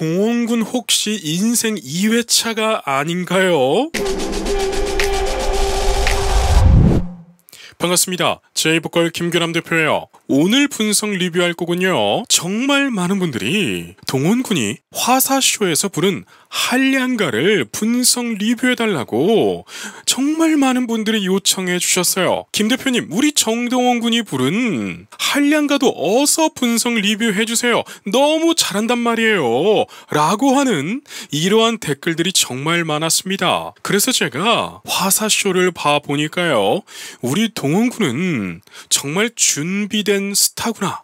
동원군 혹시 인생 2회차가 아닌가요? 반갑습니다. 제이보컬 김규남 대표예요. 오늘 분석 리뷰할 곡은요. 정말 많은 분들이 동원군이 화사쇼에서 부른 한량가를 분석 리뷰해달라고 정말 많은 분들이 요청해 주셨어요. 김 대표님, 우리 정동원 군이 부른 한량가도 어서 분석 리뷰해주세요. 너무 잘한단 말이에요. 라고 하는 이러한 댓글들이 정말 많았습니다. 그래서 제가 화사쇼를 봐보니까요. 우리 동원 군은 음, 정말 준비된 스타구나.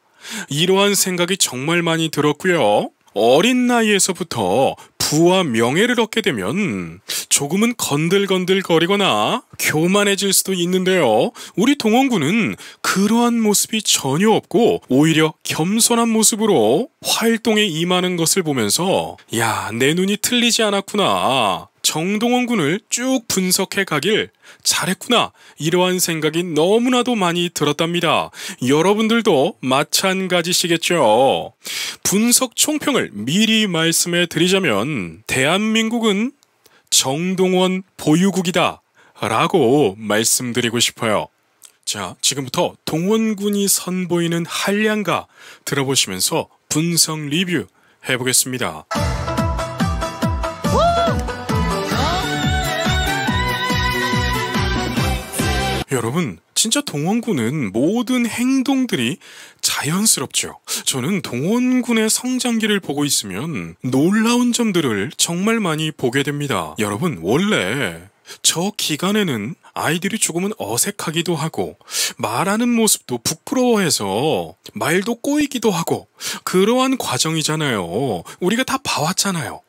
이러한 생각이 정말 많이 들었고요. 어린 나이에서부터 부와 명예를 얻게 되면 조금은 건들건들 거리거나 교만해질 수도 있는데요. 우리 동원군은 그러한 모습이 전혀 없고 오히려 겸손한 모습으로 활동에 임하는 것을 보면서 야, 내 눈이 틀리지 않았구나. 정동원 군을 쭉 분석해 가길 잘했구나. 이러한 생각이 너무나도 많이 들었답니다. 여러분들도 마찬가지시겠죠. 분석 총평을 미리 말씀해 드리자면, 대한민국은 정동원 보유국이다. 라고 말씀드리고 싶어요. 자, 지금부터 동원군이 선보이는 한량가 들어보시면서 분석 리뷰 해보겠습니다. 여러분, 진짜 동원군은 모든 행동들이 자연스럽죠. 저는 동원군의 성장기를 보고 있으면 놀라운 점들을 정말 많이 보게 됩니다. 여러분, 원래 저 기간에는 아이들이 조금은 어색하기도 하고 말하는 모습도 부끄러워해서 말도 꼬이기도 하고 그러한 과정이잖아요. 우리가 다 봐왔잖아요.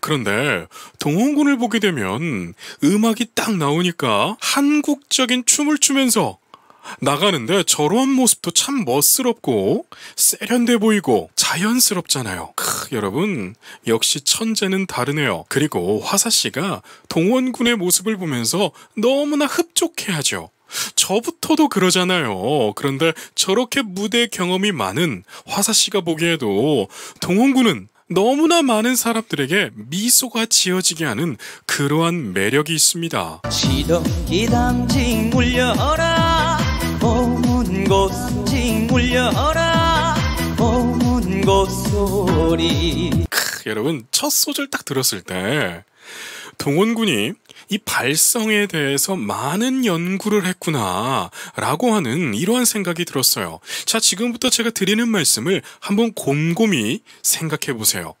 그런데 동원군을 보게 되면 음악이 딱 나오니까 한국적인 춤을 추면서 나가는데 저런 모습도 참 멋스럽고 세련돼 보이고 자연스럽잖아요. 크, 여러분 역시 천재는 다르네요. 그리고 화사 씨가 동원군의 모습을 보면서 너무나 흡족해하죠. 저부터도 그러잖아요. 그런데 저렇게 무대 경험이 많은 화사 씨가 보기에도 동원군은 너무나 많은 사람들에게 미소가 지어지게 하는 그러한 매력이 있습니다. 시동기 당직 물려라 오문 곳직 물려라 오문 곳소리 여러분 첫 소절 딱 들었을 때 동원군이 이 발성에 대해서 많은 연구를 했구나라고 하는 이러한 생각이 들었어요. 자, 지금부터 제가 드리는 말씀을 한번 곰곰이 생각해 보세요.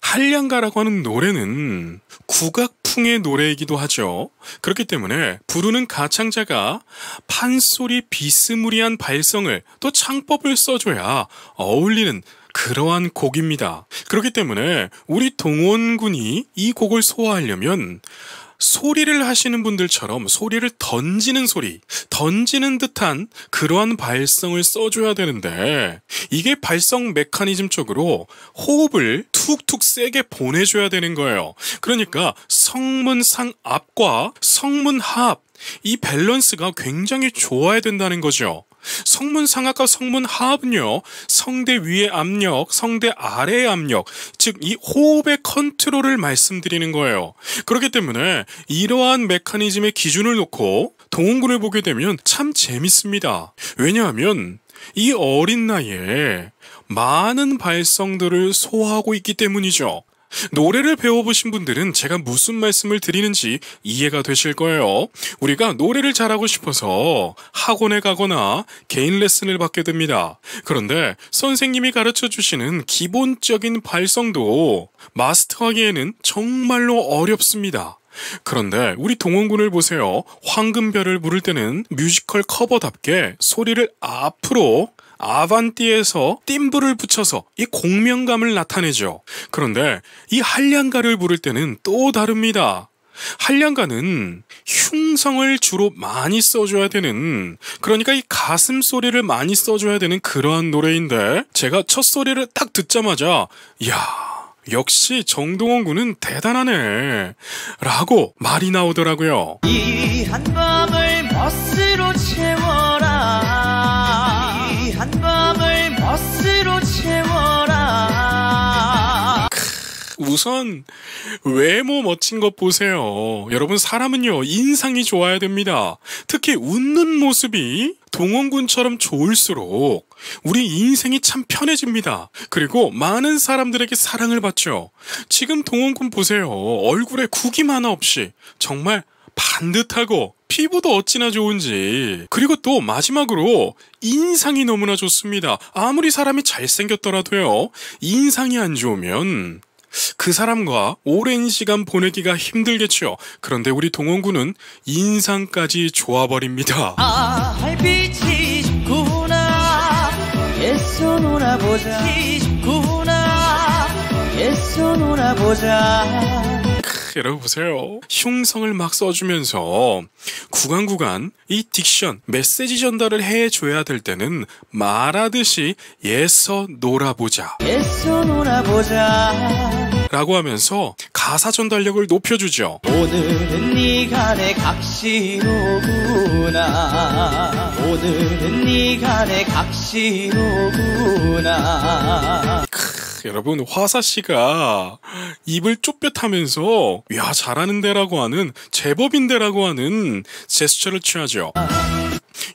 한량가라고 하는 노래는 국악풍의 노래이기도 하죠. 그렇기 때문에 부르는 가창자가 판소리 비스무리한 발성을 또 창법을 써줘야 어울리는 그러한 곡입니다. 그렇기 때문에 우리 동원군이 이 곡을 소화하려면 소리를 하시는 분들처럼 소리를 던지는 소리, 던지는 듯한 그러한 발성을 써줘야 되는데 이게 발성 메커니즘 쪽으로 호흡을 툭툭 세게 보내줘야 되는 거예요. 그러니까 성문상 앞과 성문 합, 이 밸런스가 굉장히 좋아야 된다는 거죠. 성문 상악과 성문 하압요, 성대 위의 압력, 성대 아래의 압력, 즉 이 호흡의 컨트롤을 말씀드리는 거예요. 그렇기 때문에 이러한 메커니즘의 기준을 놓고 동원군을 보게 되면 참 재밌습니다. 왜냐하면 이 어린 나이에 많은 발성들을 소화하고 있기 때문이죠. 노래를 배워보신 분들은 제가 무슨 말씀을 드리는지 이해가 되실 거예요. 우리가 노래를 잘하고 싶어서 학원에 가거나 개인 레슨을 받게 됩니다. 그런데 선생님이 가르쳐 주시는 기본적인 발성도 마스터하기에는 정말로 어렵습니다. 그런데 우리 동원군을 보세요. 황금별을 부를 때는 뮤지컬 커버답게 소리를 앞으로 아반띠에서 띵부를 붙여서 이 공명감을 나타내죠. 그런데 이 한량가를 부를 때는 또 다릅니다. 한량가는 흉성을 주로 많이 써줘야 되는 그러니까 이 가슴 소리를 많이 써줘야 되는 그러한 노래인데 제가 첫 소리를 딱 듣자마자 야 역시 정동원 군은 대단하네 라고 말이 나오더라고요 이 한밤을 멋으로 채워라 채워라. 우선 외모 멋진 것 보세요. 여러분 사람은요 인상이 좋아야 됩니다. 특히 웃는 모습이 동원군처럼 좋을수록 우리 인생이 참 편해집니다. 그리고 많은 사람들에게 사랑을 받죠. 지금 동원군 보세요. 얼굴에 구김 하나 없이 정말 반듯하고 피부도 어찌나 좋은지 그리고 또 마지막으로 인상이 너무나 좋습니다. 아무리 사람이 잘생겼더라도요 인상이 안 좋으면 그 사람과 오랜 시간 보내기가 힘들겠죠. 그런데 우리 동원군은 인상까지 좋아버립니다. 아, 빛이 쉽구나. 예서 놀아보자. 빛이 쉽구나. 예서 놀아보자. 여러분 보세요. 흉성을 막 써주면서 구간 구간 이 딕션 메시지 전달을 해줘야 될 때는 말하듯이 예서 놀아보자. 예서 놀아보자. 라고 하면서 가사 전달력을 높여주죠. 오늘은 네가 내 각시로구나. 오늘은 네가 내 각시로구나. 크... 여러분 화사 씨가 입을 쪼뼛하면서 야 잘하는데라고 하는 제법인데라고 하는 제스처를 취하죠.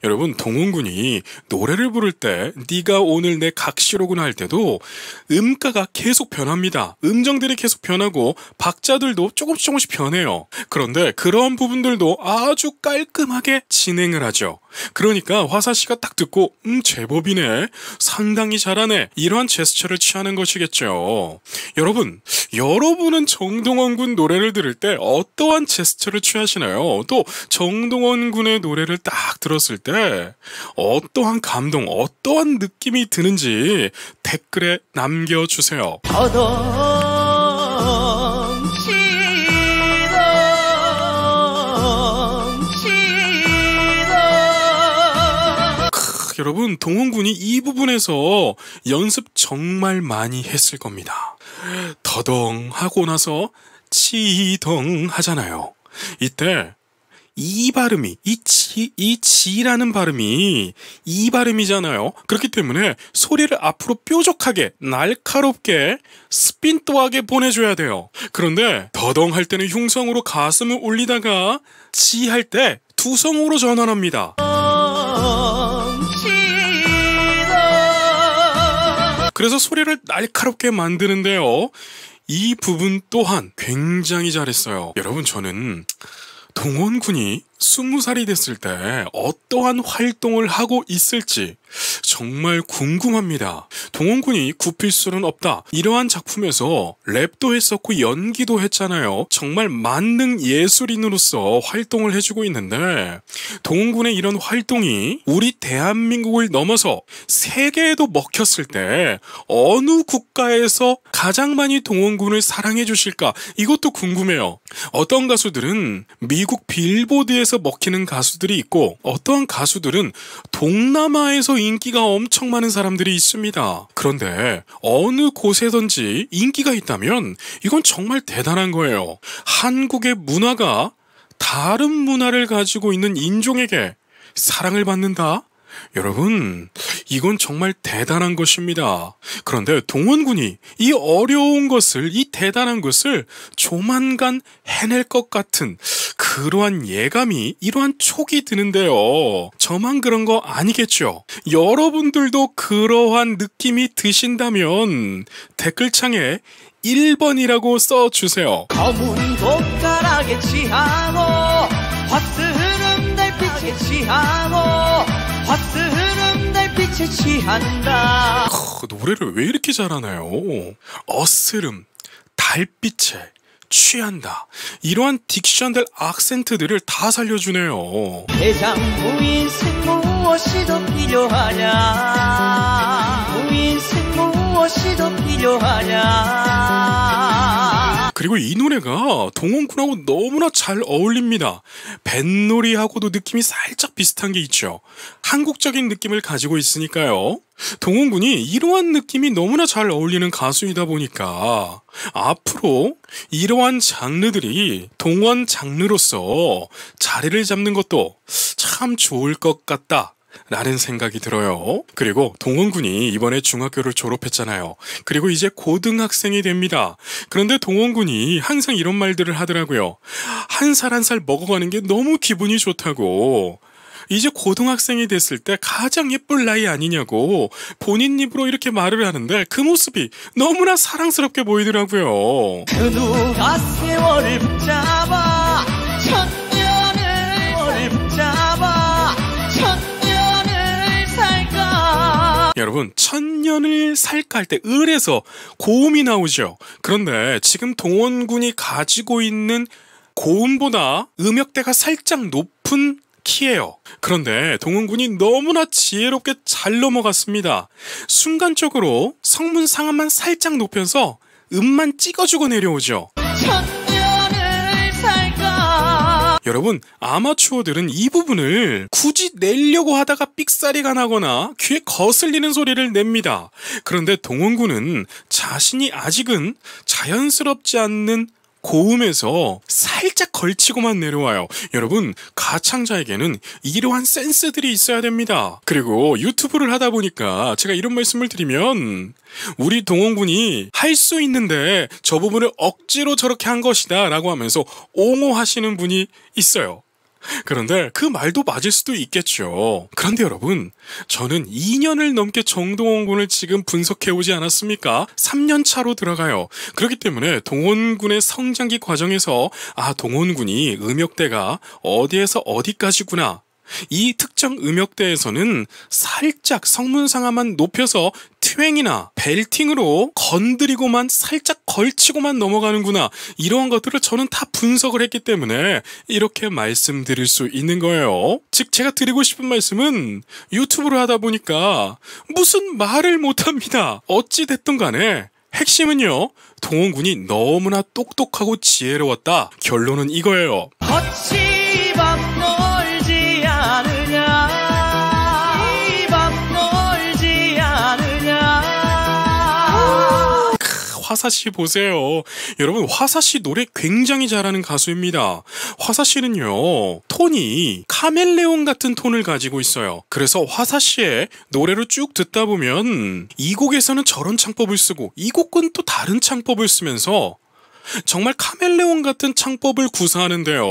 여러분 동훈군이 노래를 부를 때 네가 오늘 내각시로구나할 때도 음가가 계속 변합니다. 음정들이 계속 변하고 박자들도 조금씩 조금씩 변해요. 그런데 그런 부분들도 아주 깔끔하게 진행을 하죠. 그러니까 화사 씨가 딱 듣고 음 제법이네 상당히 잘하네 이러한 제스처를 취하는 것이겠죠. 여러분 여러분은 정동원 군 노래를 들을 때 어떠한 제스처를 취하시나요? 또 정동원 군의 노래를 딱 들었을 때 어떠한 감동 어떠한 느낌이 드는지 댓글에 남겨주세요. 여러분 동원군이 이 부분에서 연습 정말 많이 했을 겁니다. 더덩 하고 나서 치덩 하잖아요. 이때 이 발음이 이치 이치라는 발음이 이 발음이잖아요. 그렇기 때문에 소리를 앞으로 뾰족하게 날카롭게 스핀또하게 보내줘야 돼요. 그런데 더덩 할 때는 흉성으로 가슴을 올리다가 치 할 때 두성으로 전환합니다. 그래서 소리를 날카롭게 만드는데요. 이 부분 또한 굉장히 잘했어요. 여러분, 저는 동원군이 스무 살이 됐을 때 어떠한 활동을 하고 있을지 정말 궁금합니다. 동원군이 굽힐 수는 없다. 이러한 작품에서 랩도 했었고 연기도 했잖아요. 정말 만능 예술인으로서 활동을 해주고 있는데 동원군의 이런 활동이 우리 대한민국을 넘어서 세계에도 먹혔을 때 어느 국가에서 가장 많이 동원군을 사랑해 주실까? 이것도 궁금해요. 어떤 가수들은 미국 빌보드에서 한국에서 먹히는 가수들이 있고 어떠한 가수들은 동남아에서 인기가 엄청 많은 사람들이 있습니다. 그런데 어느 곳에든지 인기가 있다면 이건 정말 대단한 거예요. 한국의 문화가 다른 문화를 가지고 있는 인종에게 사랑을 받는다? 여러분, 이건 정말 대단한 것입니다. 그런데 동원군이 이 어려운 것을, 이 대단한 것을 조만간 해낼 것 같은 그러한 예감이 이러한 촉이 드는데요. 저만 그런 거 아니겠죠? 여러분들도 그러한 느낌이 드신다면 댓글창에 1번이라고 써주세요. 검은 독가락에 취하고 화스름 달빛에 취하고 밭에 흐 달빛에 취한다 크, 노래를 왜 이렇게 잘하나요? 어스름, 달빛에 취한다 이러한 딕션들 악센트들을 다 살려주네요 대장 무인생 무엇이 더 필요하냐 무인생 무엇이 더 필요하냐 그리고 이 노래가 동원군하고 너무나 잘 어울립니다. 뱃놀이하고도 느낌이 살짝 비슷한 게 있죠. 한국적인 느낌을 가지고 있으니까요. 동원군이 이러한 느낌이 너무나 잘 어울리는 가수이다 보니까 앞으로 이러한 장르들이 동원 장르로서 자리를 잡는 것도 참 좋을 것 같다 라는 생각이 들어요. 그리고 동원군이 이번에 중학교를 졸업했잖아요. 그리고 이제 고등학생이 됩니다. 그런데 동원군이 항상 이런 말들을 하더라고요. 한 살 한 살 먹어가는 게 너무 기분이 좋다고. 이제 고등학생이 됐을 때 가장 예쁠 나이 아니냐고 본인 입으로 이렇게 말을 하는데 그 모습이 너무나 사랑스럽게 보이더라고요. 그 여러분 천년을 살까 할 때 을에서 고음이 나오죠. 그런데 지금 동원군이 가지고 있는 고음보다 음역대가 살짝 높은 키예요. 그런데 동원군이 너무나 지혜롭게 잘 넘어갔습니다. 순간적으로 성문 상한만 살짝 높여서 음만 찍어주고 내려오죠. 여러분 아마추어들은 이 부분을 굳이 내려고 하다가 삑사리가 나거나 귀에 거슬리는 소리를 냅니다. 그런데 동원군은 자신이 아직은 자연스럽지 않는 고음에서 살짝 걸치고만 내려와요. 여러분, 가창자에게는 이러한 센스들이 있어야 됩니다. 그리고 유튜브를 하다 보니까 제가 이런 말씀을 드리면 우리 동원군이 할 수 있는데 저 부분을 억지로 저렇게 한 것이다 라고 하면서 옹호하시는 분이 있어요. 그런데 그 말도 맞을 수도 있겠죠. 그런데 여러분, 저는 2년을 넘게 정동원 군을 지금 분석해오지 않았습니까? 3년 차로 들어가요. 그렇기 때문에 동원 군의 성장기 과정에서 아, 동원 군이 음역대가 어디에서 어디까지구나. 이 특정 음역대에서는 살짝 성문상하만 높여서 트웽이나 벨팅으로 건드리고만 살짝 걸치고만 넘어가는구나 이러한 것들을 저는 다 분석을 했기 때문에 이렇게 말씀드릴 수 있는 거예요 즉 제가 드리고 싶은 말씀은 유튜브를 하다 보니까 무슨 말을 못합니다 어찌 됐든 간에 핵심은요 동원군이 너무나 똑똑하고 지혜로웠다 결론은 이거예요 거치! 화사씨 보세요. 여러분, 화사씨 노래 굉장히 잘하는 가수입니다. 화사씨는요, 톤이 카멜레온 같은 톤을 가지고 있어요. 그래서 화사씨의 노래를 쭉 듣다 보면 이 곡에서는 저런 창법을 쓰고 이 곡은 또 다른 창법을 쓰면서 정말 카멜레온 같은 창법을 구사하는데요.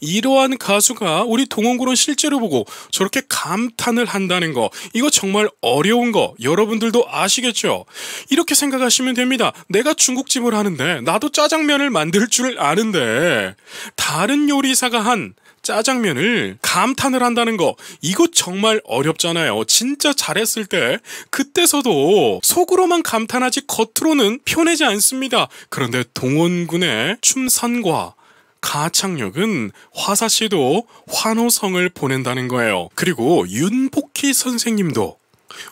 이러한 가수가 우리 동원군은 실제로 보고 저렇게 감탄을 한다는 거, 이거 정말 어려운 거, 여러분들도 아시겠죠? 이렇게 생각하시면 됩니다. 내가 중국집을 하는데, 나도 짜장면을 만들 줄 아는데, 다른 요리사가 한 짜장면을 감탄을 한다는 거 이거 정말 어렵잖아요. 진짜 잘했을 때 그때서도 속으로만 감탄하지 겉으로는 표내지 않습니다. 그런데 동원군의 춤선과 가창력은 화사씨도 환호성을 보낸다는 거예요. 그리고 윤복희 선생님도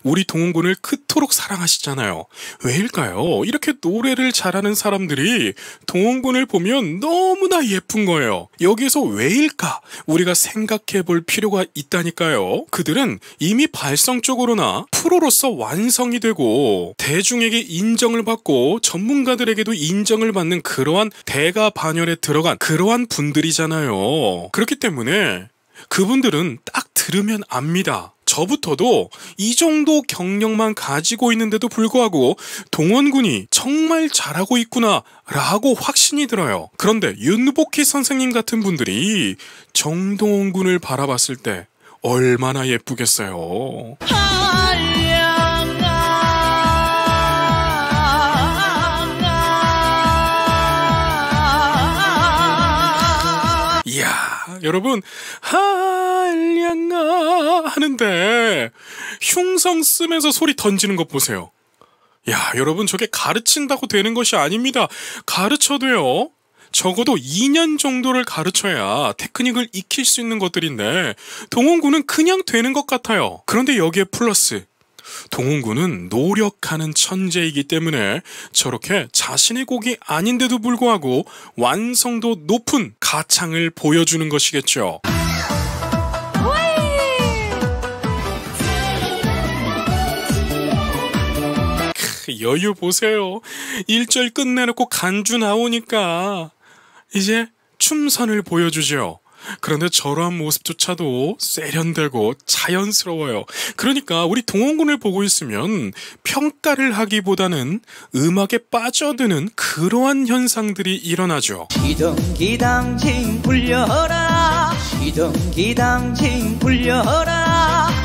우리 동원군을 그토록 사랑하시잖아요. 왜일까요? 이렇게 노래를 잘하는 사람들이 동원군을 보면 너무나 예쁜 거예요. 여기에서 왜일까? 우리가 생각해 볼 필요가 있다니까요. 그들은 이미 발성적으로나 프로로서 완성이 되고 대중에게 인정을 받고 전문가들에게도 인정을 받는 그러한 대가 반열에 들어간 그러한 분들이잖아요. 그렇기 때문에 그분들은 딱 들으면 압니다. 저부터도 이 정도 경력만 가지고 있는데도 불구하고 동원군이 정말 잘하고 있구나라고 확신이 들어요. 그런데 윤복희 선생님 같은 분들이 정동원군을 바라봤을 때 얼마나 예쁘겠어요. 아, 여러분 한량아 하는데 흉성 쓰면서 소리 던지는 것 보세요. 야, 여러분 저게 가르친다고 되는 것이 아닙니다. 가르쳐도요. 적어도 2년 정도를 가르쳐야 테크닉을 익힐 수 있는 것들인데 동원군은 그냥 되는 것 같아요. 그런데 여기에 플러스 동훈군은 노력하는 천재이기 때문에 저렇게 자신의 곡이 아닌데도 불구하고 완성도 높은 가창을 보여주는 것이겠죠. 여유 보세요. 1절 끝내놓고 간주 나오니까 이제 춤선을 보여주죠. 그런데 저러한 모습조차도 세련되고 자연스러워요. 그러니까 우리 동원군을 보고 있으면 평가를 하기보다는 음악에 빠져드는 그러한 현상들이 일어나죠. 기동기당징 불려라 기동기당징 불려라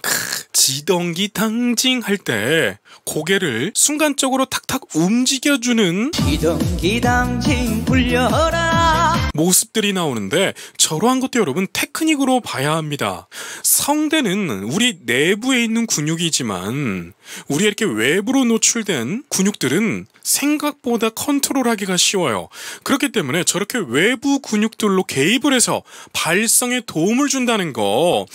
지덩기 당징 할 때 고개를 순간적으로 탁탁 움직여주는 지덩기 당징 불려라 모습들이 나오는데 저러한 것도 여러분 테크닉으로 봐야 합니다. 성대는 우리 내부에 있는 근육이지만 우리 이렇게 외부로 노출된 근육들은 생각보다 컨트롤하기가 쉬워요. 그렇기 때문에 저렇게 외부 근육들로 개입을 해서 발성에 도움을 준다는 거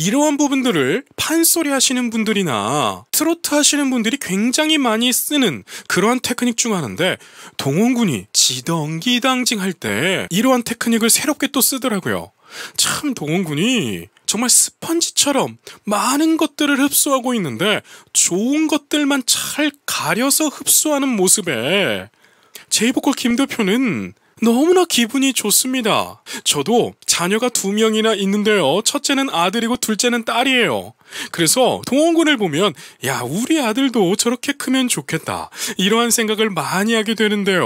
이러한 부분들을 판소리 하시는 분들이나 트로트 하시는 분들이 굉장히 많이 쓰는 그러한 테크닉 중 하나인데 동원군이 지덩기당징 할 때 이러한 테크닉을 새롭게 또 쓰더라고요. 참 동원군이 정말 스펀지처럼 많은 것들을 흡수하고 있는데 좋은 것들만 잘 가려서 흡수하는 모습에 제이보컬 김 대표는 너무나 기분이 좋습니다. 저도 자녀가 두 명이나 있는데요. 첫째는 아들이고 둘째는 딸이에요. 그래서 동원군을 보면 야 우리 아들도 저렇게 크면 좋겠다 이러한 생각을 많이 하게 되는데요.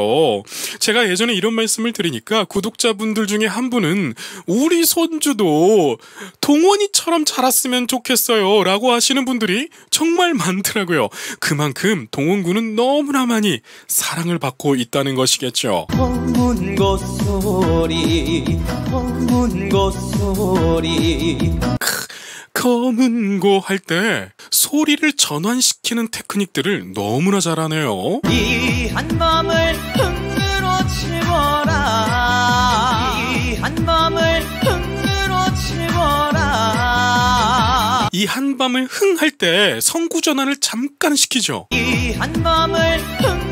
제가 예전에 이런 말씀을 드리니까 구독자분들 중에 한 분은 우리 손주도 동원이처럼 자랐으면 좋겠어요라고 하시는 분들이 정말 많더라고요. 그만큼 동원군은 너무나 많이 사랑을 받고 있다는 것이겠죠. 크, 검은 고할 때 소리를 전환시키는 테크닉들을 너무나 잘하네요. 이한 밤을 흥으로 채워라. 이한 밤을 흥으로 채워라. 이한 밤을 흥 할 때 성구 전환을 잠깐 시키죠. 이한 밤을 흥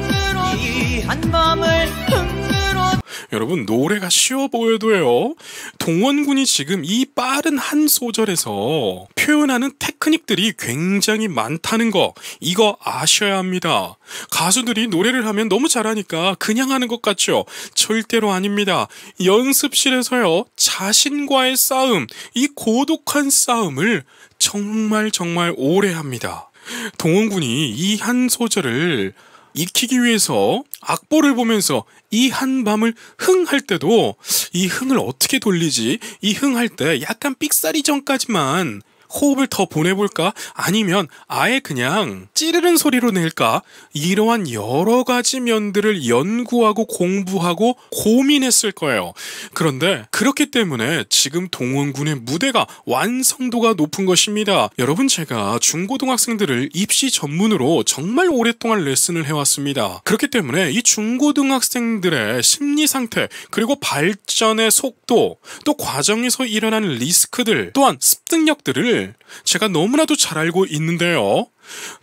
여러분 노래가 쉬워 보여도요. 해 동원군이 지금 이 빠른 한 소절에서 표현하는 테크닉들이 굉장히 많다는 거 이거 아셔야 합니다. 가수들이 노래를 하면 너무 잘하니까 그냥 하는 것 같죠? 절대로 아닙니다. 연습실에서요. 자신과의 싸움, 이 고독한 싸움을 정말 정말 오래 합니다. 동원군이 이 한 소절을 익히기 위해서 악보를 보면서 이 한밤을 흥할 때도 이 흥을 어떻게 돌리지? 이 흥할 때 약간 삑사리 전까지만 호흡을 더 보내볼까? 아니면 아예 그냥 찌르는 소리로 낼까? 이러한 여러 가지 면들을 연구하고 공부하고 고민했을 거예요. 그런데 그렇기 때문에 지금 동원군의 무대가 완성도가 높은 것입니다. 여러분 제가 중고등학생들을 입시 전문으로 정말 오랫동안 레슨을 해왔습니다. 그렇기 때문에 이 중고등학생들의 심리 상태 그리고 발전의 속도 또 과정에서 일어나는 리스크들 또한 습득력들을 제가 너무나도 잘 알고 있는데요.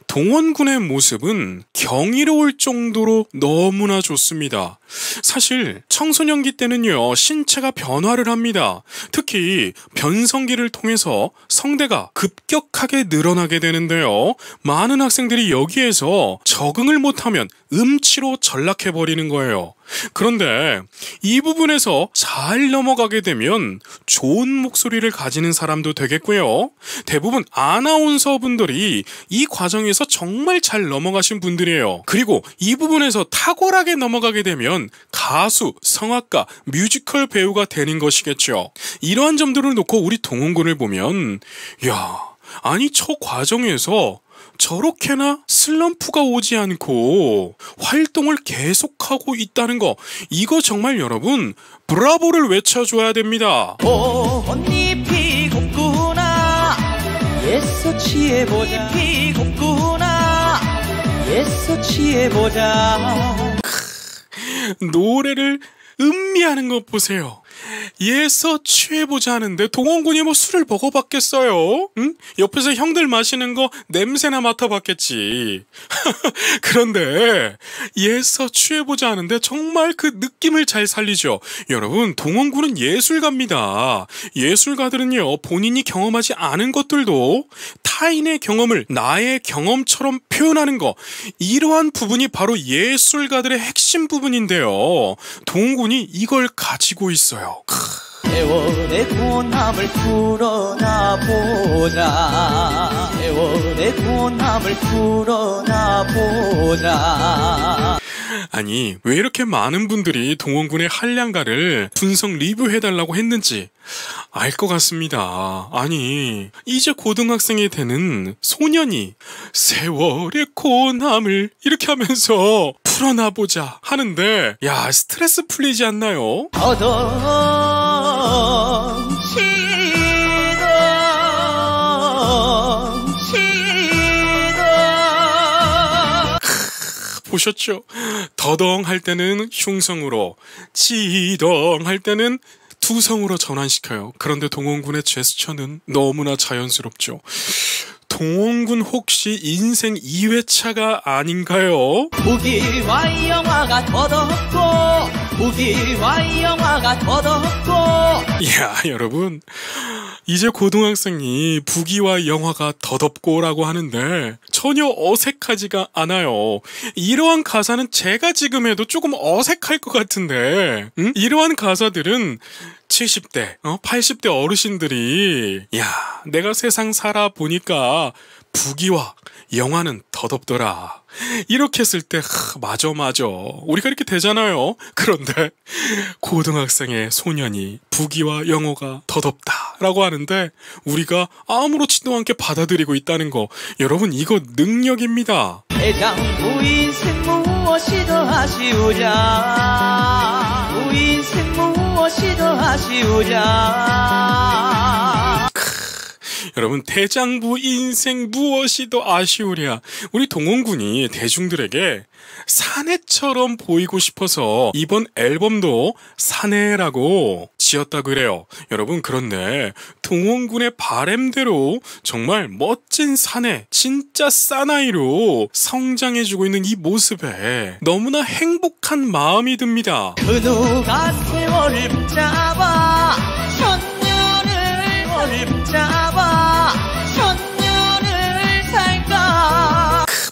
동원군의 모습은 경이로울 정도로 너무나 좋습니다. 사실 청소년기 때는요, 신체가 변화를 합니다. 특히 변성기를 통해서 성대가 급격하게 늘어나게 되는데요. 많은 학생들이 여기에서 적응을 못하면 음치로 전락해버리는 거예요. 그런데 이 부분에서 잘 넘어가게 되면 좋은 목소리를 가지는 사람도 되겠고요. 대부분 아나운서 분들이 이 과정에서 정말 잘 넘어가신 분들이에요. 그리고 이 부분에서 탁월하게 넘어가게 되면 가수, 성악가, 뮤지컬 배우가 되는 것이겠죠. 이러한 점들을 놓고 우리 동원군을 보면 야, 아니 저 과정에서 저렇게나 슬럼프가 오지 않고 활동을 계속하고 있다는 거 이거 정말 여러분 브라보를 외쳐줘야 됩니다. 오, 어, 예서 취해보자 잎이 구나 예서 취해보자 노래를 음미하는 것 보세요 예서 취해보자 하는데 동원군이 뭐 술을 먹어봤겠어요? 응? 옆에서 형들 마시는 거 냄새나 맡아봤겠지. 그런데 예서 취해보자 하는데 정말 그 느낌을 잘 살리죠. 여러분 동원군은 예술가입니다. 예술가들은요 본인이 경험하지 않은 것들도 타인의 경험을 나의 경험처럼 표현하는 거 이러한 부분이 바로 예술가들의 핵심 부분인데요. 동원군이 이걸 가지고 있어요. 해주요 애원의 고함을 풀어나보자 애원의 고함을 풀어나보자 아니 왜 이렇게 많은 분들이 동원군의 한량가를 분석 리뷰해달라고 했는지 알 것 같습니다. 아니 이제 고등학생이 되는 소년이 세월의 고남을 이렇게 하면서 풀어나 보자 하는데 야 스트레스 풀리지 않나요? 보셨죠? 더덩 할 때는 흉성으로, 지덩할 때는 두성으로 전환시켜요. 그런데 동원군의 제스처는 너무나 자연스럽죠. 동원군 혹시 인생 2회차가 아닌가요? 북기와이 영화가 더더욱고북기와이 영화가 더더욱고 이야 여러분 이제 고등학생이 부기와 영화가 더덥고라고 하는데 전혀 어색하지가 않아요. 이러한 가사는 제가 지금 해도 조금 어색할 것 같은데 음? 이러한 가사들은 70대, 어? 80대 어르신들이 야 내가 세상 살아보니까 부기와 영화는 더덥더라. 이렇게 했을 때, 하, 맞아, 맞아. 우리가 이렇게 되잖아요. 그런데, 고등학생의 소년이 부기와 영어가 더덥다. 라고 하는데, 우리가 아무렇지도 않게 받아들이고 있다는 거. 여러분, 이거 능력입니다. 하시우자. 우인생 무엇이더 하시우자. 여러분 대장부 인생 무엇이더 아쉬우랴. 우리 동원군이 대중들에게 사내처럼 보이고 싶어서 이번 앨범도 사내라고 지었다 그래요. 여러분 그런데 동원군의 바램대로 정말 멋진 사내, 진짜 사나이로 성장해주고 있는 이 모습에 너무나 행복한 마음이 듭니다. 그도가 세월을 잡아 천년을 잡아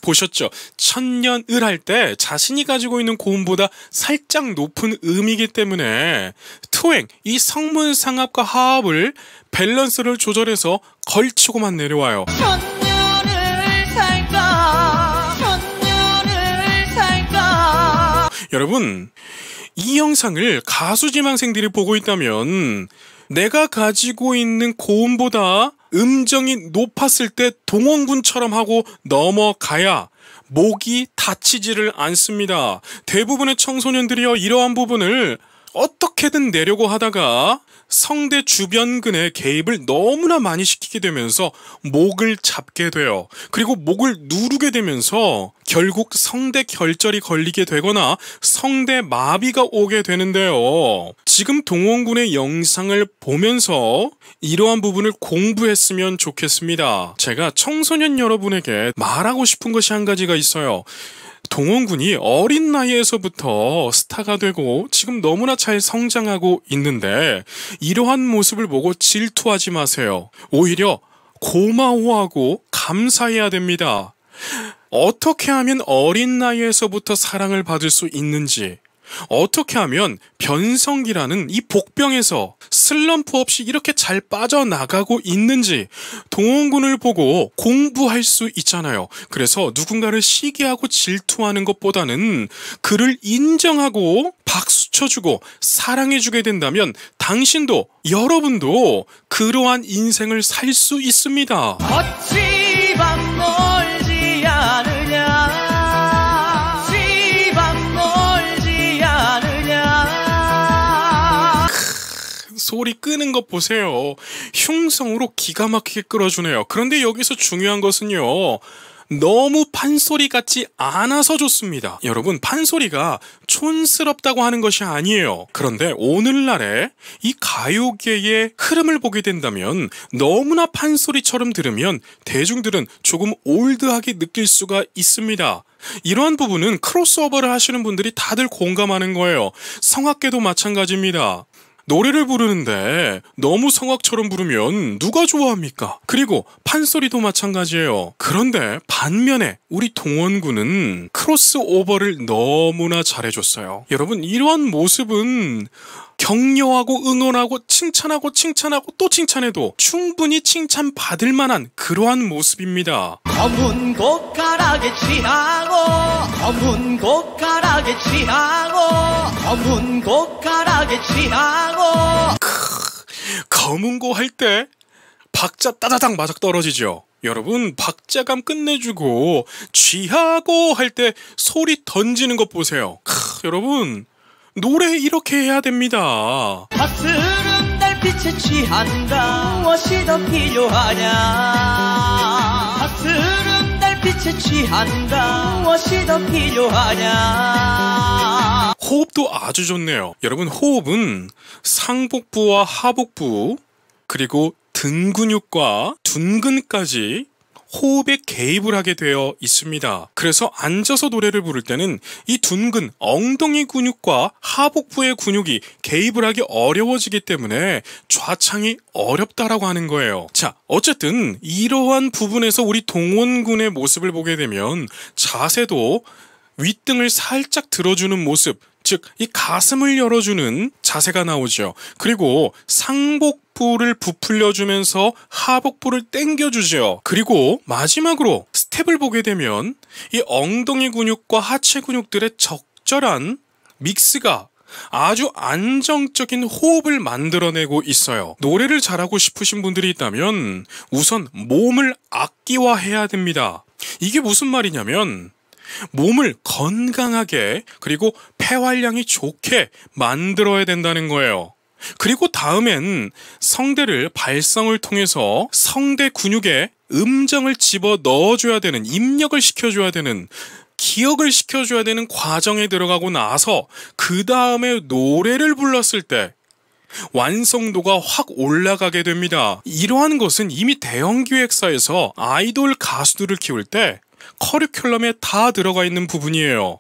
보셨죠? 천년을 할 때 자신이 가지고 있는 고음보다 살짝 높은 음이기 때문에 투행, 이 성문 상압과 하압을 밸런스를 조절해서 걸치고만 내려와요. 여러분, 이 영상을 가수 지망생들이 보고 있다면 내가 가지고 있는 고음보다 음정이 높았을 때 동원군처럼 하고 넘어가야 목이 다치지를 않습니다. 대부분의 청소년들이요 이러한 부분을 어떻게든 내려고 하다가 성대 주변근에 개입을 너무나 많이 시키게 되면서 목을 잡게 돼요. 그리고 목을 누르게 되면서 결국 성대 결절이 걸리게 되거나 성대 마비가 오게 되는데요. 지금 동원군의 영상을 보면서 이러한 부분을 공부했으면 좋겠습니다. 제가 청소년 여러분에게 말하고 싶은 것이 한 가지가 있어요. 동원군이 어린 나이에서부터 스타가 되고 지금 너무나 잘 성장하고 있는데 이러한 모습을 보고 질투하지 마세요. 오히려 고마워하고 감사해야 됩니다. 어떻게 하면 어린 나이에서부터 사랑을 받을 수 있는지 어떻게 하면 변성기라는 이 복병에서 슬럼프 없이 이렇게 잘 빠져나가고 있는지 동원군을 보고 공부할 수 있잖아요. 그래서 누군가를 시기하고 질투하는 것보다는 그를 인정하고 박수 쳐주고 사랑해주게 된다면 당신도 여러분도 그러한 인생을 살 수 있습니다. 어찌 밤 소리 끄는 것 보세요. 흉성으로 기가 막히게 끌어주네요. 그런데 여기서 중요한 것은요. 너무 판소리 같지 않아서 좋습니다. 여러분, 판소리가 촌스럽다고 하는 것이 아니에요. 그런데 오늘날에 이 가요계의 흐름을 보게 된다면 너무나 판소리처럼 들으면 대중들은 조금 올드하게 느낄 수가 있습니다. 이러한 부분은 크로스오버를 하시는 분들이 다들 공감하는 거예요. 성악계도 마찬가지입니다. 노래를 부르는데 너무 성악처럼 부르면 누가 좋아합니까? 그리고 판소리도 마찬가지예요. 그런데 반면에 우리 동원군은 크로스오버를 너무나 잘해줬어요. 여러분 이러한 모습은 격려하고 응원하고 칭찬하고 칭찬하고 또 칭찬해도 충분히 칭찬받을 만한 그러한 모습입니다. 검은 고가락에 취하고 검은 고가락에 취하고 검은 고가락에 취하고 크, 검은 고할때 박자 따다닥 마작 떨어지죠. 여러분 박자감 끝내주고 쥐하고 할 때 소리 던지는 것 보세요. 크, 여러분 노래 이렇게 해야 됩니다. 파스름 달빛에 취한다. 무엇이 더 필요하냐? 파스름 달빛에 취한다. 무엇이 더 필요하냐? 호흡도 아주 좋네요. 여러분 호흡은 상복부와 하복부 그리고 등 근육과 둔근까지 호흡에 개입을 하게 되어 있습니다. 그래서 앉아서 노래를 부를 때는 이 둔근 엉덩이 근육과 하복부의 근육이 개입을 하기 어려워지기 때문에 좌창이 어렵다라고 하는 거예요. 자, 어쨌든 이러한 부분에서 우리 동원군의 모습을 보게 되면 자세도 윗등을 살짝 들어주는 모습, 즉, 이 가슴을 열어주는 자세가 나오죠. 그리고 상복부를 부풀려주면서 하복부를 땡겨주죠 그리고 마지막으로 스텝을 보게 되면 이 엉덩이 근육과 하체 근육들의 적절한 믹스가 아주 안정적인 호흡을 만들어내고 있어요. 노래를 잘하고 싶으신 분들이 있다면 우선 몸을 악기화해야 됩니다. 이게 무슨 말이냐면 몸을 건강하게 그리고 폐활량이 좋게 만들어야 된다는 거예요. 그리고 다음엔 성대를 발성을 통해서 성대 근육에 음정을 집어 넣어줘야 되는, 입력을 시켜줘야 되는, 기억을 시켜줘야 되는 과정에 들어가고 나서 그 다음에 노래를 불렀을 때 완성도가 확 올라가게 됩니다. 이러한 것은 이미 대형 기획사에서 아이돌 가수들을 키울 때 커리큘럼에 다 들어가 있는 부분이에요.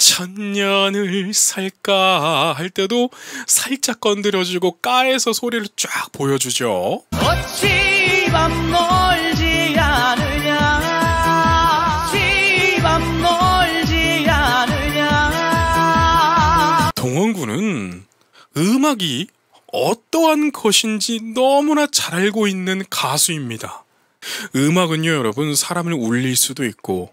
천년을 살까 할 때도 살짝 건드려주고 까에서 소리를 쫙 보여주죠. 어찌 밤 멀지 않으냐 지밤 멀지 않으냐 동원군은 음악이 어떠한 것인지 너무나 잘 알고 있는 가수입니다. 음악은요, 여러분, 사람을 울릴 수도 있고,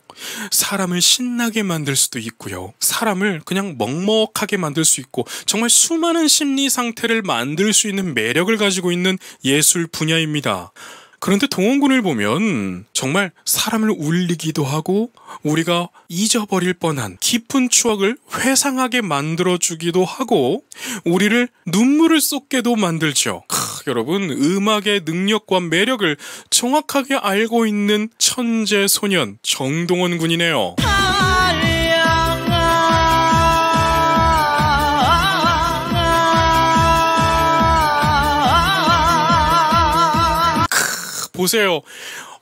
사람을 신나게 만들 수도 있고요. 사람을 그냥 먹먹하게 만들 수 있고, 정말 수많은 심리 상태를 만들 수 있는 매력을 가지고 있는 예술 분야입니다. 그런데 동원군을 보면 정말 사람을 울리기도 하고 우리가 잊어버릴 뻔한 깊은 추억을 회상하게 만들어주기도 하고 우리를 눈물을 쏟게도 만들죠. 크, 여러분 음악의 능력과 매력을 정확하게 알고 있는 천재 소년 정동원 군이네요. 보세요.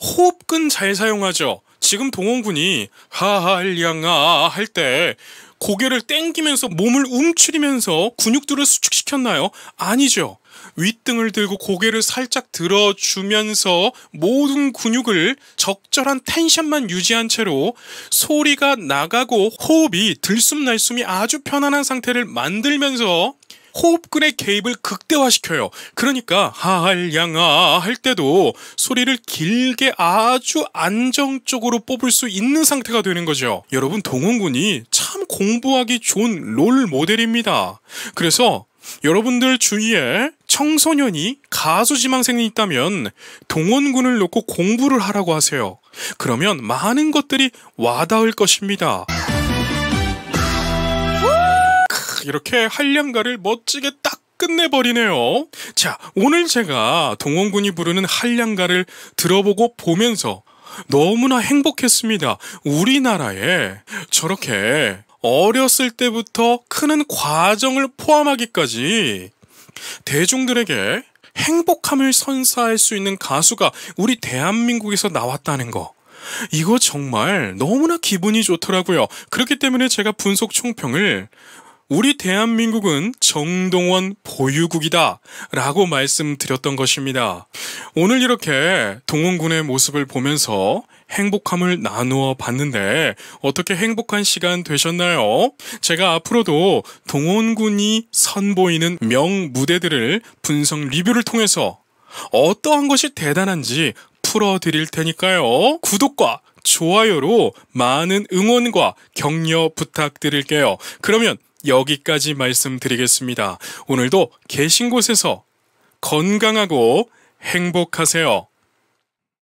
호흡근 잘 사용하죠. 지금 동원군이 하할양아 하할때 고개를 땡기면서 몸을 움츠리면서 근육들을 수축시켰나요? 아니죠. 윗등을 들고 고개를 살짝 들어주면서 모든 근육을 적절한 텐션만 유지한 채로 소리가 나가고 호흡이 들숨날숨이 아주 편안한 상태를 만들면서 호흡근의 개입을 극대화시켜요. 그러니까 하 할양아 아 할 때도 소리를 길게 아주 안정적으로 뽑을 수 있는 상태가 되는 거죠. 여러분 동원군이 참 공부하기 좋은 롤 모델입니다. 그래서 여러분들 주위에 청소년이 가수 지망생이 있다면 동원군을 놓고 공부를 하라고 하세요. 그러면 많은 것들이 와닿을 것입니다. 이렇게 한량가를 멋지게 딱 끝내버리네요. 자, 오늘 제가 동원군이 부르는 한량가를 들어보고 보면서 너무나 행복했습니다. 우리나라에 저렇게 어렸을 때부터 크는 과정을 포함하기까지 대중들에게 행복함을 선사할 수 있는 가수가 우리 대한민국에서 나왔다는 거. 이거 정말 너무나 기분이 좋더라고요. 그렇기 때문에 제가 분석 총평을 우리 대한민국은 정동원 보유국이다 라고 말씀드렸던 것입니다. 오늘 이렇게 동원군의 모습을 보면서 행복함을 나누어 봤는데 어떻게 행복한 시간 되셨나요? 제가 앞으로도 동원군이 선보이는 명 무대들을 분석 리뷰를 통해서 어떠한 것이 대단한지 풀어드릴 테니까요. 구독과 좋아요로 많은 응원과 격려 부탁드릴게요. 그러면 여기까지 말씀드리겠습니다. 오늘도 계신 곳에서 건강하고 행복하세요.